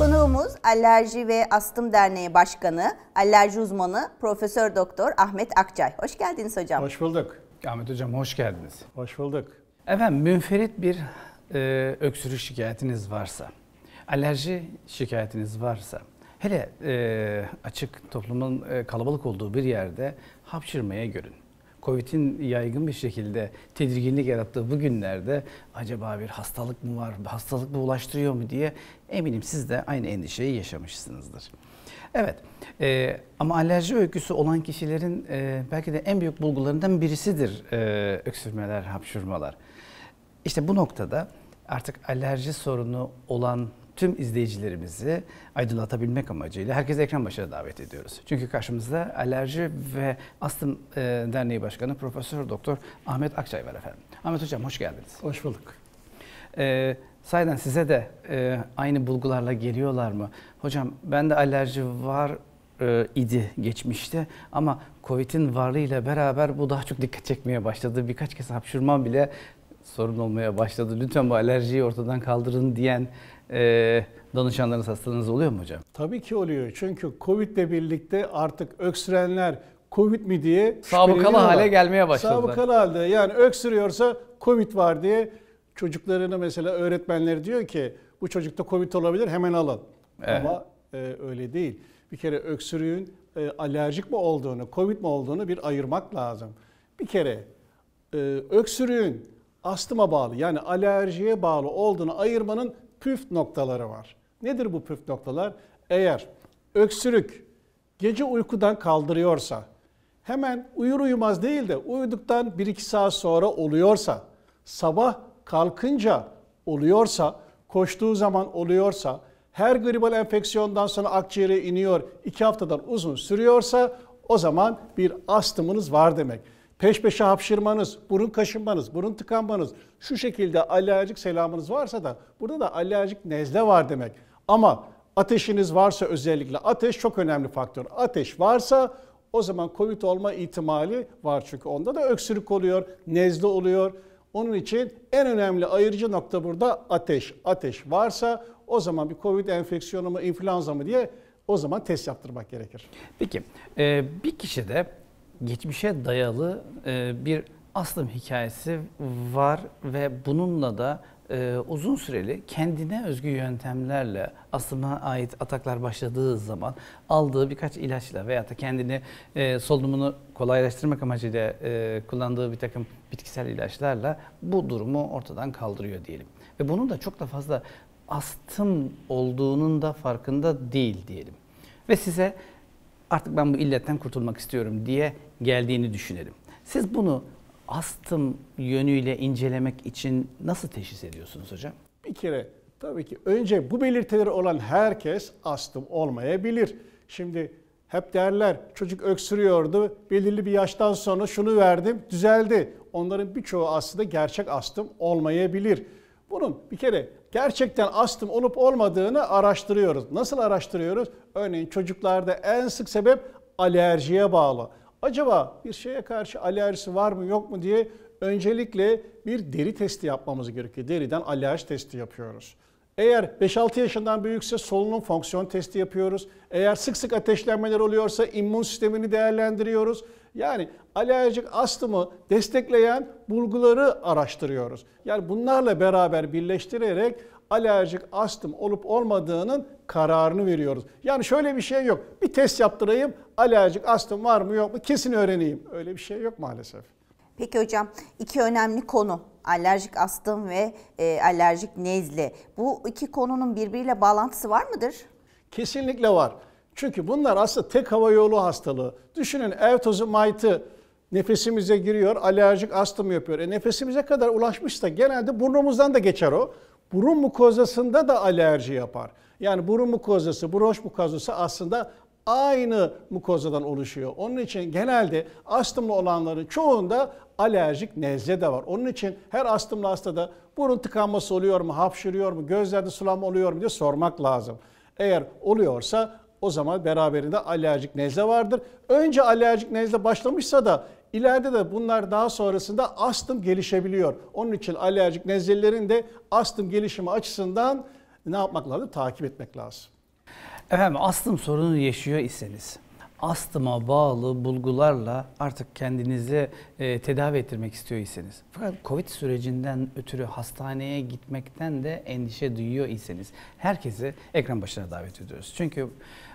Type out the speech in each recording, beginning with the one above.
Konuğumuz Alerji ve Astım Derneği Başkanı, alerji uzmanı Profesör Doktor Ahmet Akçay. Hoş geldiniz hocam. Hoş bulduk. Ahmet hocam hoş geldiniz. Hoş bulduk. Efendim münferit bir e, öksürük şikayetiniz varsa, alerji şikayetiniz varsa, hele e, açık toplumun e, kalabalık olduğu bir yerde hapşırmaya görün. Covid'in yaygın bir şekilde tedirginlik yarattığı bu günlerde acaba bir hastalık mı var, hastalık mı ulaştırıyor mu diye eminim siz de aynı endişeyi yaşamışsınızdır. Evet e, ama alerji öyküsü olan kişilerin e, belki de en büyük bulgularından birisidir e, öksürmeler, hapşurmalar. İşte bu noktada artık alerji sorunu olan tüm izleyicilerimizi aydınlatabilmek amacıyla herkes ekran başına davet ediyoruz. Çünkü karşımızda Alerji ve Astım e, Derneği Başkanı Profesör Doktor Ahmet Akçay var efendim. Ahmet Hocam hoş geldiniz. Hoş bulduk. Ee, sahiden size de e, aynı bulgularla geliyorlar mı? Hocam ben de alerji var e, idi geçmişte ama COVID'in varlığıyla beraber bu daha çok dikkat çekmeye başladı. Birkaç kez hapşırmam bile sorun olmaya başladı. Lütfen bu alerjiyi ortadan kaldırın diyen e, danışanlarınız hastanız oluyor mu hocam? Tabii ki oluyor. Çünkü Covid ile birlikte artık öksürenler Covid mi diye sabıkalı hale gelmeye başladı. Sabıkalı halde yani öksürüyorsa Covid var diye çocuklarını mesela öğretmenler diyor ki bu çocukta Covid olabilir hemen alın. Evet. Ama e, öyle değil. Bir kere öksürüğün e, alerjik mi olduğunu, Covid mi olduğunu bir ayırmak lazım. Bir kere e, öksürüğün astıma bağlı yani alerjiye bağlı olduğunu ayırmanın püf noktaları var. Nedir bu püf noktalar? Eğer öksürük gece uykudan kaldırıyorsa, hemen uyur uyumaz değil de uyuduktan 1-2 saat sonra oluyorsa, sabah kalkınca oluyorsa, koştuğu zaman oluyorsa, her gribal enfeksiyondan sonra akciğere iniyor, 2 haftadan uzun sürüyorsa o zaman bir astımınız var demek peş peşe hapşırmanız, burun kaşınmanız, burun tıkanmanız, şu şekilde alerjik selamınız varsa da burada da alerjik nezle var demek. Ama ateşiniz varsa özellikle ateş çok önemli faktör. Ateş varsa o zaman COVID olma ihtimali var çünkü onda da öksürük oluyor, nezle oluyor. Onun için en önemli ayırıcı nokta burada ateş. Ateş varsa o zaman bir COVID enfeksiyonu mu, influenza mı diye o zaman test yaptırmak gerekir. Peki e, bir kişi de geçmişe dayalı e, bir aslım hikayesi var ve bununla da e, uzun süreli kendine özgü yöntemlerle astıma ait ataklar başladığı zaman aldığı birkaç ilaçla veya da kendini e, solunumunu kolaylaştırmak amacıyla kullandığı bir takım bitkisel ilaçlarla bu durumu ortadan kaldırıyor diyelim. Ve bunun da çok da fazla astım olduğunun da farkında değil diyelim. Ve size artık ben bu illetten kurtulmak istiyorum diye geldiğini düşünelim. Siz bunu astım yönüyle incelemek için nasıl teşhis ediyorsunuz hocam? Bir kere tabii ki önce bu belirtileri olan herkes astım olmayabilir. Şimdi hep derler çocuk öksürüyordu, belirli bir yaştan sonra şunu verdim, düzeldi. Onların birçoğu aslında gerçek astım olmayabilir. Bunun bir kere gerçekten astım olup olmadığını araştırıyoruz. Nasıl araştırıyoruz? Örneğin çocuklarda en sık sebep alerjiye bağlı. Acaba bir şeye karşı alerjisi var mı yok mu diye öncelikle bir deri testi yapmamız gerekiyor. Deriden alerji testi yapıyoruz. Eğer 5-6 yaşından büyükse solunum fonksiyon testi yapıyoruz. Eğer sık sık ateşlenmeler oluyorsa immün sistemini değerlendiriyoruz. Yani alerjik astımı destekleyen bulguları araştırıyoruz. Yani bunlarla beraber birleştirerek alerjik astım olup olmadığının kararını veriyoruz. Yani şöyle bir şey yok. Bir test yaptırayım, alerjik astım var mı yok mu kesin öğreneyim. Öyle bir şey yok maalesef. Peki hocam iki önemli konu alerjik astım ve e, alerjik nezle. Bu iki konunun birbiriyle bağlantısı var mıdır? Kesinlikle var. Çünkü bunlar aslında tek hava yolu hastalığı. Düşünün ev tozu maytı nefesimize giriyor, alerjik astım yapıyor. E, nefesimize kadar ulaşmışsa genelde burnumuzdan da geçer o. Burun mukozasında da alerji yapar. Yani burun mukozası, bronş mukozası aslında aynı mukozadan oluşuyor. Onun için genelde astımlı olanların çoğunda alerjik nezle de var. Onun için her astımlı hastada burun tıkanması oluyor mu, hapşırıyor mu, gözlerde sulanma oluyor mu diye sormak lazım. Eğer oluyorsa o zaman beraberinde alerjik nezle vardır. Önce alerjik nezle başlamışsa da ileride de bunlar daha sonrasında astım gelişebiliyor. Onun için alerjik nezlelerin de astım gelişimi açısından ne yapmak lazım? Takip etmek lazım. Efendim astım sorunu yaşıyor iseniz astıma bağlı bulgularla artık kendinizi e, tedavi ettirmek istiyor iseniz fakat Covid sürecinden ötürü hastaneye gitmekten de endişe duyuyor iseniz herkesi ekran başına davet ediyoruz. Çünkü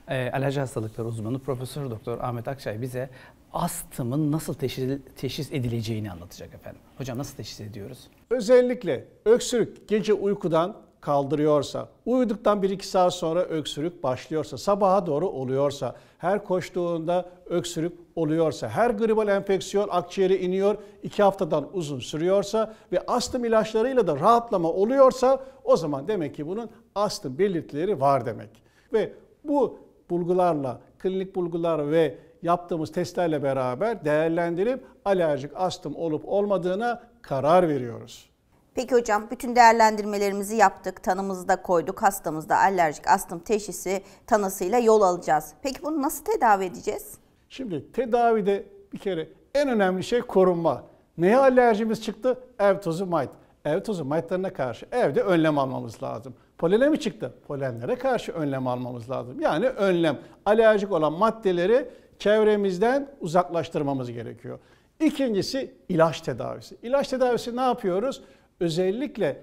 e, alerji hastalıkları uzmanı Profesör Doktor Ahmet Akçay bize astımın nasıl teşhis, teşhis edileceğini anlatacak efendim. Hocam nasıl teşhis ediyoruz? Özellikle öksürük gece uykudan kaldırıyorsa, uyuduktan 1-2 saat sonra öksürük başlıyorsa, sabaha doğru oluyorsa, her koştuğunda öksürük oluyorsa, her gribal enfeksiyon akciğeri iniyor, 2 haftadan uzun sürüyorsa ve astım ilaçlarıyla da rahatlama oluyorsa o zaman demek ki bunun astım belirtileri var demek. Ve bu bulgularla, klinik bulgular ve yaptığımız testlerle beraber değerlendirip alerjik astım olup olmadığına karar veriyoruz. Peki hocam bütün değerlendirmelerimizi yaptık, tanımızı da koyduk, hastamızda alerjik astım teşhisi tanısıyla yol alacağız. Peki bunu nasıl tedavi edeceğiz? Şimdi tedavide bir kere en önemli şey korunma. Neye alerjimiz çıktı? Ev tozu mite. Ev tozu mite'larına karşı evde önlem almamız lazım. Polene mi çıktı? Polenlere karşı önlem almamız lazım. Yani önlem. Alerjik olan maddeleri çevremizden uzaklaştırmamız gerekiyor. İkincisi ilaç tedavisi. İlaç tedavisi ne yapıyoruz? özellikle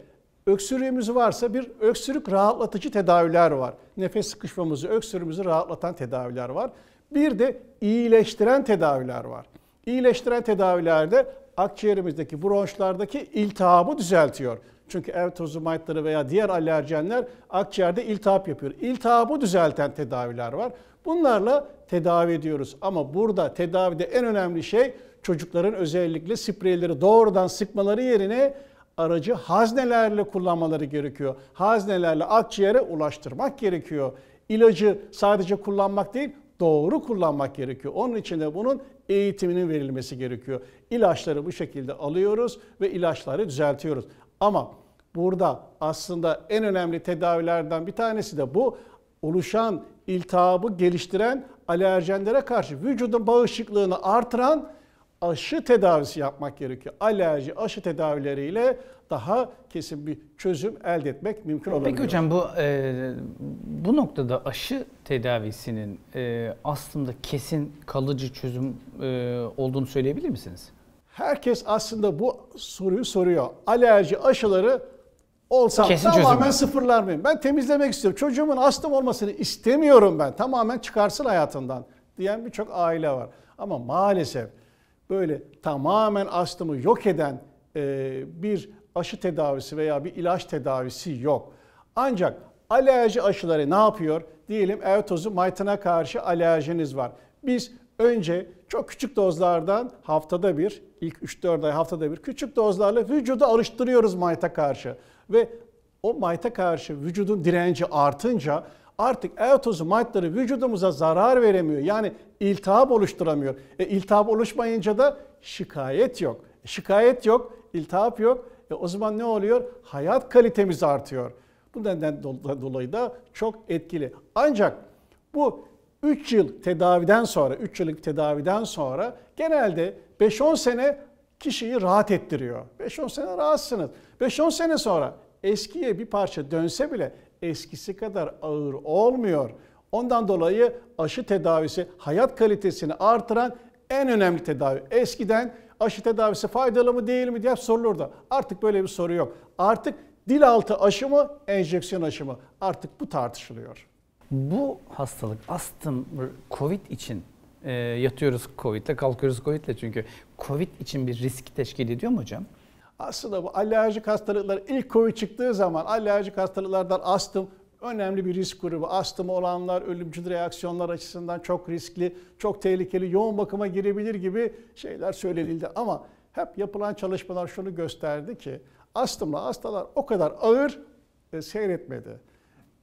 öksürüğümüz varsa bir öksürük rahatlatıcı tedaviler var. Nefes sıkışmamızı, öksürüğümüzü rahatlatan tedaviler var. Bir de iyileştiren tedaviler var. İyileştiren tedavilerde akciğerimizdeki bronşlardaki iltihabı düzeltiyor. Çünkü ev tozu maitları veya diğer alerjenler akciğerde iltihap yapıyor. İltihabı düzelten tedaviler var. Bunlarla tedavi ediyoruz. Ama burada tedavide en önemli şey çocukların özellikle spreyleri doğrudan sıkmaları yerine aracı haznelerle kullanmaları gerekiyor. Haznelerle akciğere ulaştırmak gerekiyor. İlacı sadece kullanmak değil, doğru kullanmak gerekiyor. Onun için de bunun eğitiminin verilmesi gerekiyor. İlaçları bu şekilde alıyoruz ve ilaçları düzeltiyoruz. Ama burada aslında en önemli tedavilerden bir tanesi de bu oluşan iltihabı geliştiren alerjenlere karşı vücudun bağışıklığını artıran aşı tedavisi yapmak gerekiyor. Alerji aşı tedavileriyle daha kesin bir çözüm elde etmek mümkün olabilir. Peki hocam bu e, bu noktada aşı tedavisinin e, aslında kesin kalıcı çözüm e, olduğunu söyleyebilir misiniz? Herkes aslında bu soruyu soruyor. Alerji aşıları olsam tamamen sıfırlar mıyım? Ben temizlemek istiyorum. Çocuğumun astım olmasını istemiyorum ben. Tamamen çıkarsın hayatından diyen birçok aile var. Ama maalesef böyle tamamen astımı yok eden e, bir aşı tedavisi veya bir ilaç tedavisi yok. Ancak alerji aşıları ne yapıyor? Diyelim ev tozu karşı alerjiniz var. Biz önce çok küçük dozlardan haftada bir, ilk 3-4 ay haftada bir küçük dozlarla vücuda alıştırıyoruz mayta karşı. Ve o mayta karşı vücudun direnci artınca artık ertozimaytları vücudumuza zarar veremiyor. Yani iltihap oluşturamıyor. E, iltihap oluşmayınca da şikayet yok. E, şikayet yok, iltihap yok. E, o zaman ne oluyor? Hayat kalitemiz artıyor. Bu nedenden dolayı da çok etkili. Ancak bu 3 yıl tedaviden sonra, 3 yıllık tedaviden sonra genelde 5-10 sene kişiyi rahat ettiriyor. 5-10 sene rahatsınız. 5-10 sene sonra eskiye bir parça dönse bile eskisi kadar ağır olmuyor. Ondan dolayı aşı tedavisi hayat kalitesini artıran en önemli tedavi. Eskiden aşı tedavisi faydalı mı değil mi diye sorulurdu. Artık böyle bir soru yok. Artık dil altı aşı mı, enjeksiyon aşı mı? Artık bu tartışılıyor. Bu hastalık astım COVID için e, yatıyoruz COVID'le, kalkıyoruz COVID'le çünkü COVID için bir risk teşkil ediyor mu hocam? Aslında bu alerjik hastalıklar ilk COVID çıktığı zaman alerjik hastalıklardan astım önemli bir risk grubu. Astım olanlar ölümcül reaksiyonlar açısından çok riskli, çok tehlikeli, yoğun bakıma girebilir gibi şeyler söylenildi. Ama hep yapılan çalışmalar şunu gösterdi ki astımla hastalar o kadar ağır e, seyretmedi.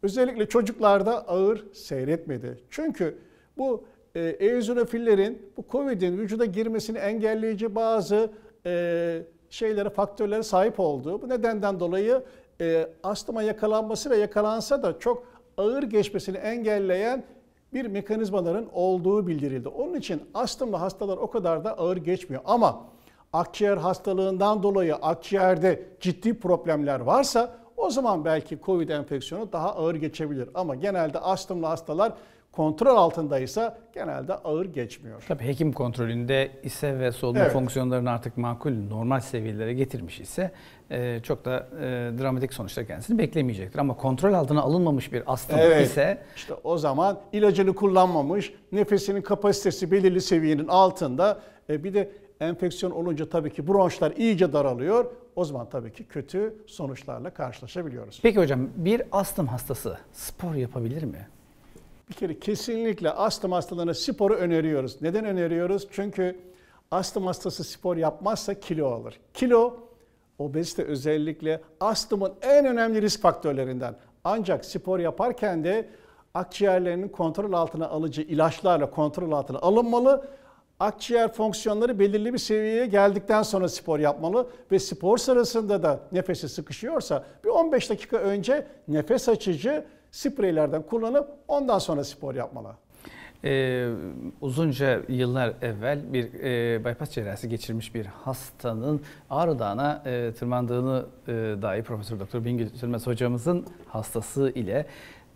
Özellikle çocuklarda ağır seyretmedi. Çünkü bu e, eozinofillerin bu COVID'in vücuda girmesini engelleyici bazı e, şeylere, faktörlere sahip olduğu bu nedenden dolayı e, astıma yakalanması ve yakalansa da çok ağır geçmesini engelleyen bir mekanizmaların olduğu bildirildi. Onun için astımlı hastalar o kadar da ağır geçmiyor. Ama akciğer hastalığından dolayı akciğerde ciddi problemler varsa o zaman belki COVID enfeksiyonu daha ağır geçebilir. Ama genelde astımlı hastalar kontrol altındaysa genelde ağır geçmiyor. Tabii hekim kontrolünde ise ve solunum evet. fonksiyonlarını artık makul normal seviyelere getirmiş ise e, çok da e, dramatik sonuçlar kendisini beklemeyecektir. Ama kontrol altına alınmamış bir astım evet. ise... işte o zaman ilacını kullanmamış, nefesinin kapasitesi belirli seviyenin altında e, bir de enfeksiyon olunca tabii ki bronşlar iyice daralıyor. O zaman tabii ki kötü sonuçlarla karşılaşabiliyoruz. Peki hocam bir astım hastası spor yapabilir mi? bir kere kesinlikle astım hastalarına sporu öneriyoruz. Neden öneriyoruz? Çünkü astım hastası spor yapmazsa kilo alır. Kilo obezite özellikle astımın en önemli risk faktörlerinden. Ancak spor yaparken de akciğerlerinin kontrol altına alıcı ilaçlarla kontrol altına alınmalı. Akciğer fonksiyonları belirli bir seviyeye geldikten sonra spor yapmalı ve spor sırasında da nefesi sıkışıyorsa bir 15 dakika önce nefes açıcı spreylerden kullanıp ondan sonra spor yapmalı. Ee, uzunca yıllar evvel bir e, bypass cerrahisi geçirmiş bir hastanın Ağrı Dağı'na e, tırmandığını e, dair Profesör Doktor Bingül Sürmez hocamızın hastası ile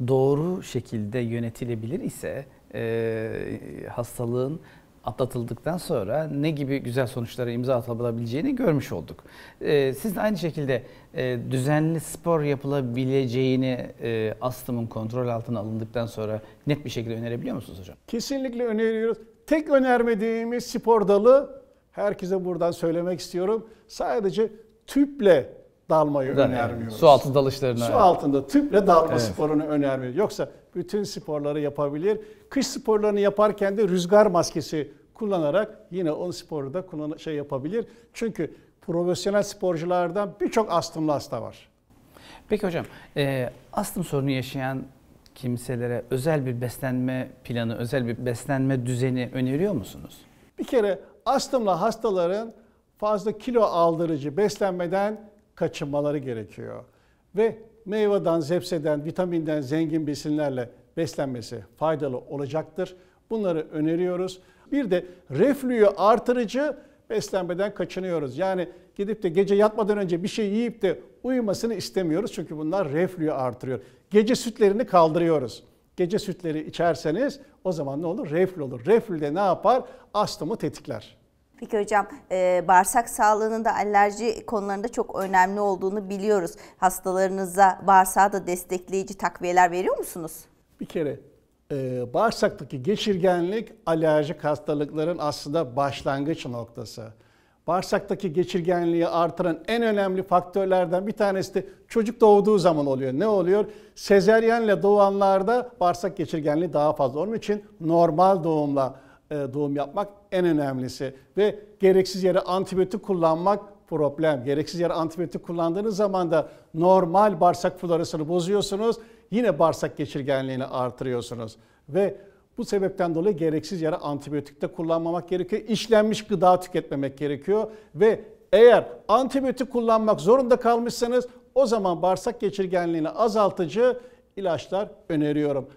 doğru şekilde yönetilebilir ise e, hastalığın atlatıldıktan sonra ne gibi güzel sonuçlara imza atılabileceğini görmüş olduk. Ee, siz de aynı şekilde e, düzenli spor yapılabileceğini e, astımın kontrol altına alındıktan sonra net bir şekilde önerebiliyor musunuz hocam? Kesinlikle öneriyoruz. Tek önermediğimiz spor dalı herkese buradan söylemek istiyorum. Sadece tüple dalmayı da, önermiyoruz. Su altı dalışlarını, Su altında tüple dalma evet. sporunu önermiyoruz. Yoksa bütün sporları yapabilir. Kış sporlarını yaparken de rüzgar maskesi kullanarak yine on sporu da kullan şey yapabilir. Çünkü profesyonel sporculardan birçok astımlı hasta var. Peki hocam, e, astım sorunu yaşayan kimselere özel bir beslenme planı, özel bir beslenme düzeni öneriyor musunuz? Bir kere astımlı hastaların fazla kilo aldırıcı beslenmeden kaçınmaları gerekiyor. Ve meyveden, zepseden, vitaminden zengin besinlerle beslenmesi faydalı olacaktır. Bunları öneriyoruz. Bir de reflüyü artırıcı beslenmeden kaçınıyoruz. Yani gidip de gece yatmadan önce bir şey yiyip de uyumasını istemiyoruz. Çünkü bunlar reflüyü artırıyor. Gece sütlerini kaldırıyoruz. Gece sütleri içerseniz o zaman ne olur? Reflü olur. Reflü de ne yapar? Astımı tetikler. Peki hocam e, bağırsak sağlığının da alerji konularında çok önemli olduğunu biliyoruz. Hastalarınıza bağırsağı da destekleyici takviyeler veriyor musunuz? Bir kere e, bağırsaktaki geçirgenlik alerjik hastalıkların aslında başlangıç noktası. Bağırsaktaki geçirgenliği artıran en önemli faktörlerden bir tanesi de çocuk doğduğu zaman oluyor. Ne oluyor? Sezeryenle doğanlarda bağırsak geçirgenliği daha fazla. Onun için normal doğumla e, doğum yapmak en önemlisi. Ve gereksiz yere antibiyotik kullanmak problem. Gereksiz yere antibiyotik kullandığınız zaman da normal bağırsak florasını bozuyorsunuz. Yine bağırsak geçirgenliğini artırıyorsunuz. Ve bu sebepten dolayı gereksiz yere antibiyotik de kullanmamak gerekiyor. İşlenmiş gıda tüketmemek gerekiyor ve eğer antibiyotik kullanmak zorunda kalmışsanız o zaman bağırsak geçirgenliğini azaltıcı ilaçlar öneriyorum.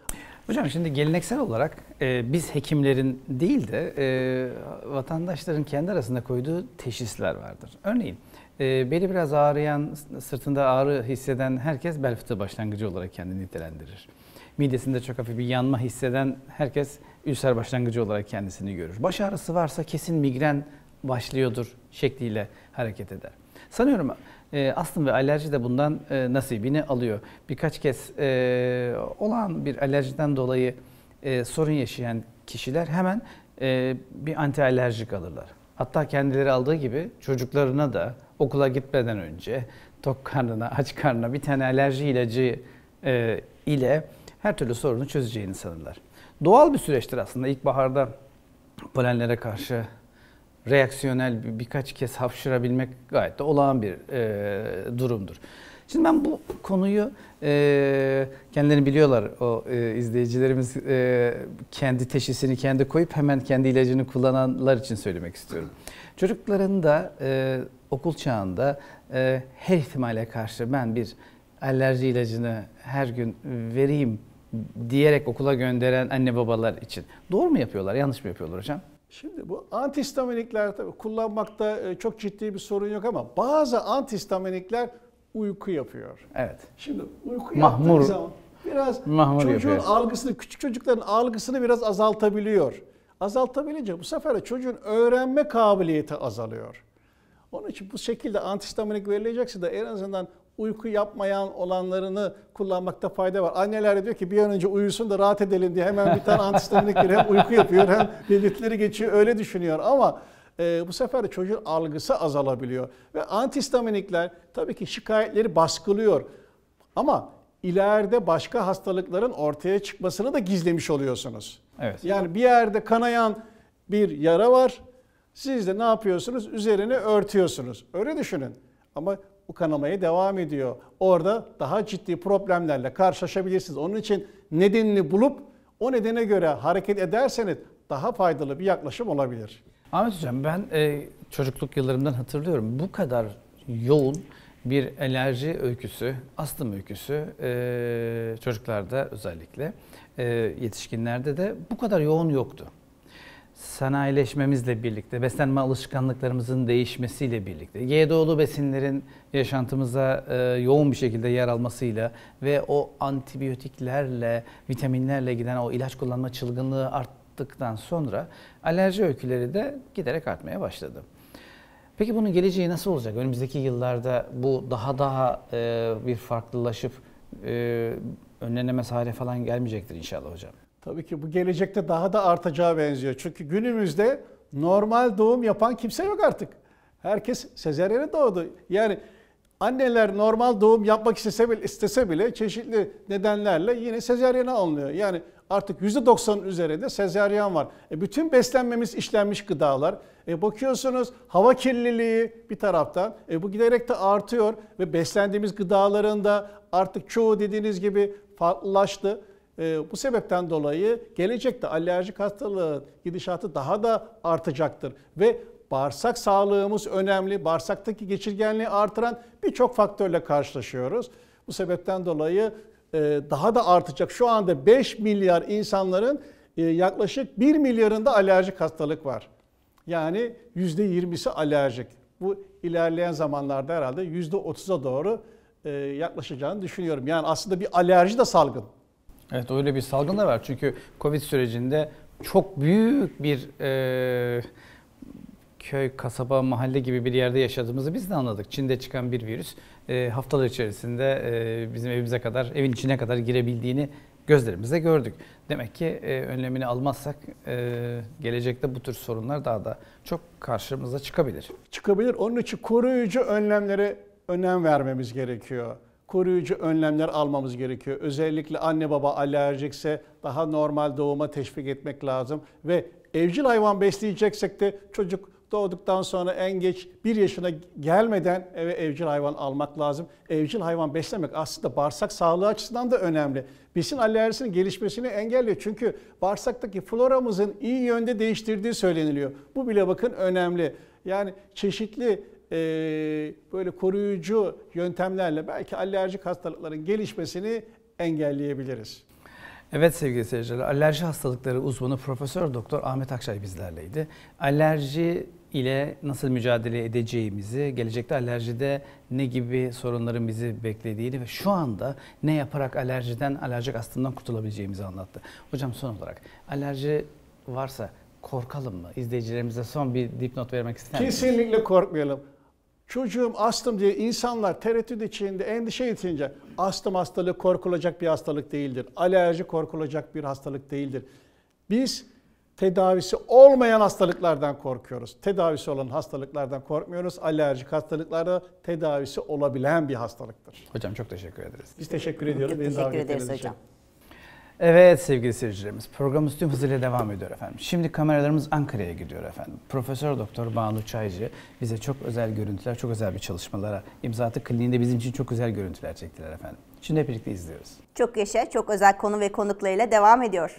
Hocam şimdi geleneksel olarak e, biz hekimlerin değil de e, vatandaşların kendi arasında koyduğu teşhisler vardır. Örneğin e, beli biraz ağrıyan, sırtında ağrı hisseden herkes bel fıtığı başlangıcı olarak kendini nitelendirir. Midesinde çok hafif bir yanma hisseden herkes ülser başlangıcı olarak kendisini görür. Baş ağrısı varsa kesin migren başlıyordur şekliyle hareket eder. Sanıyorum e, astım ve alerji de bundan e, nasibini alıyor. Birkaç kez e, olan bir alerjiden dolayı e, sorun yaşayan kişiler hemen e, bir anti alerjik alırlar. Hatta kendileri aldığı gibi çocuklarına da okula gitmeden önce tok karnına, aç karnına bir tane alerji ilacı e, ile her türlü sorunu çözeceğini sanırlar. Doğal bir süreçtir aslında ilkbaharda polenlere karşı reaksiyonel bir, birkaç kez hapşırabilmek gayet de olağan bir e, durumdur. Şimdi ben bu konuyu e, kendilerini biliyorlar o e, izleyicilerimiz e, kendi teşhisini kendi koyup hemen kendi ilacını kullananlar için söylemek istiyorum. Çocukların da e, okul çağında e, her ihtimale karşı ben bir alerji ilacını her gün vereyim diyerek okula gönderen anne babalar için doğru mu yapıyorlar yanlış mı yapıyorlar hocam? Şimdi bu antihistaminikler tabii kullanmakta e, çok ciddi bir sorun yok ama bazı antihistaminikler uyku yapıyor. Evet. Şimdi uyku Mahmur. yaptığı zaman biraz Mahmur çocuğun yapıyor. algısını, küçük çocukların algısını biraz azaltabiliyor. Azaltabilince bu sefer de çocuğun öğrenme kabiliyeti azalıyor. Onun için bu şekilde antihistaminik verilecekse de en azından uyku yapmayan olanlarını kullanmakta fayda var. Anneler diyor ki bir an önce uyusun da rahat edelim diye hemen bir tane antistaminik bir hem uyku yapıyor hem belirtileri geçiyor öyle düşünüyor ama e, bu sefer çocuğun algısı azalabiliyor. Ve antistaminikler tabii ki şikayetleri baskılıyor ama ileride başka hastalıkların ortaya çıkmasını da gizlemiş oluyorsunuz. Evet. Yani bir yerde kanayan bir yara var. Siz de ne yapıyorsunuz? Üzerini örtüyorsunuz. Öyle düşünün. Ama bu kanamaya devam ediyor. Orada daha ciddi problemlerle karşılaşabilirsiniz. Onun için nedenini bulup o nedene göre hareket ederseniz daha faydalı bir yaklaşım olabilir. Ahmet Hocam ben e, çocukluk yıllarımdan hatırlıyorum. Bu kadar yoğun bir enerji öyküsü, astım öyküsü e, çocuklarda özellikle, e, yetişkinlerde de bu kadar yoğun yoktu sanayileşmemizle birlikte, beslenme alışkanlıklarımızın değişmesiyle birlikte, GDO'lu besinlerin yaşantımıza e, yoğun bir şekilde yer almasıyla ve o antibiyotiklerle, vitaminlerle giden o ilaç kullanma çılgınlığı arttıktan sonra alerji öyküleri de giderek artmaya başladı. Peki bunun geleceği nasıl olacak? Önümüzdeki yıllarda bu daha daha e, bir farklılaşıp e, önlenemez hale falan gelmeyecektir inşallah hocam. Tabii ki bu gelecekte daha da artacağı benziyor. Çünkü günümüzde normal doğum yapan kimse yok artık. Herkes sezeryene doğdu. Yani anneler normal doğum yapmak istese bile, istese bile çeşitli nedenlerle yine sezeryene alınıyor. Yani artık %90'ın üzerinde sezeryan var. E bütün beslenmemiz işlenmiş gıdalar. E bakıyorsunuz hava kirliliği bir taraftan e bu giderek de artıyor ve beslendiğimiz gıdaların da artık çoğu dediğiniz gibi farklılaştı. E, bu sebepten dolayı gelecekte alerjik hastalığın gidişatı daha da artacaktır. Ve bağırsak sağlığımız önemli. Bağırsaktaki geçirgenliği artıran birçok faktörle karşılaşıyoruz. Bu sebepten dolayı e, daha da artacak. Şu anda 5 milyar insanların e, yaklaşık 1 milyarında alerjik hastalık var. Yani %20'si alerjik. Bu ilerleyen zamanlarda herhalde %30'a doğru e, yaklaşacağını düşünüyorum. Yani aslında bir alerji de salgın. Evet öyle bir salgın da var. Çünkü Covid sürecinde çok büyük bir e, köy, kasaba, mahalle gibi bir yerde yaşadığımızı biz de anladık. Çin'de çıkan bir virüs e, haftalar içerisinde e, bizim evimize kadar, evin içine kadar girebildiğini gözlerimizde gördük. Demek ki e, önlemini almazsak e, gelecekte bu tür sorunlar daha da çok karşımıza çıkabilir. Çıkabilir. Onun için koruyucu önlemlere önem vermemiz gerekiyor koruyucu önlemler almamız gerekiyor. Özellikle anne baba alerjikse daha normal doğuma teşvik etmek lazım ve evcil hayvan besleyeceksek de çocuk doğduktan sonra en geç bir yaşına gelmeden eve evcil hayvan almak lazım. Evcil hayvan beslemek aslında bağırsak sağlığı açısından da önemli. Besin alerjisinin gelişmesini engelliyor. Çünkü bağırsaktaki floramızın iyi yönde değiştirdiği söyleniliyor. Bu bile bakın önemli. Yani çeşitli e, böyle koruyucu yöntemlerle belki alerjik hastalıkların gelişmesini engelleyebiliriz. Evet sevgili seyirciler, alerji hastalıkları uzmanı Profesör Doktor Ahmet Akşay bizlerleydi. Alerji ile nasıl mücadele edeceğimizi, gelecekte alerjide ne gibi sorunların bizi beklediğini ve şu anda ne yaparak alerjiden, alerjik astımdan kurtulabileceğimizi anlattı. Hocam son olarak alerji varsa korkalım mı? İzleyicilerimize son bir dipnot vermek ister misiniz? Kesinlikle korkmayalım. Çocuğum astım diye insanlar tereddüt içinde, endişe içince astım hastalığı korkulacak bir hastalık değildir. Alerji korkulacak bir hastalık değildir. Biz tedavisi olmayan hastalıklardan korkuyoruz. Tedavisi olan hastalıklardan korkmuyoruz. Alerjik hastalıklarda tedavisi olabilen bir hastalıktır. Hocam çok teşekkür ederiz. Biz teşekkür ediyoruz. Çok teşekkür ederiz hocam. Için. Evet sevgili seyircilerimiz programımız tüm hızıyla devam ediyor efendim. Şimdi kameralarımız Ankara'ya gidiyor efendim. Profesör Doktor Banu Çaycı bize çok özel görüntüler, çok özel bir çalışmalara imza attı. Kliniğinde bizim için çok özel görüntüler çektiler efendim. Şimdi hep birlikte izliyoruz. Çok yaşa, çok özel konu ve konuklarıyla devam ediyor.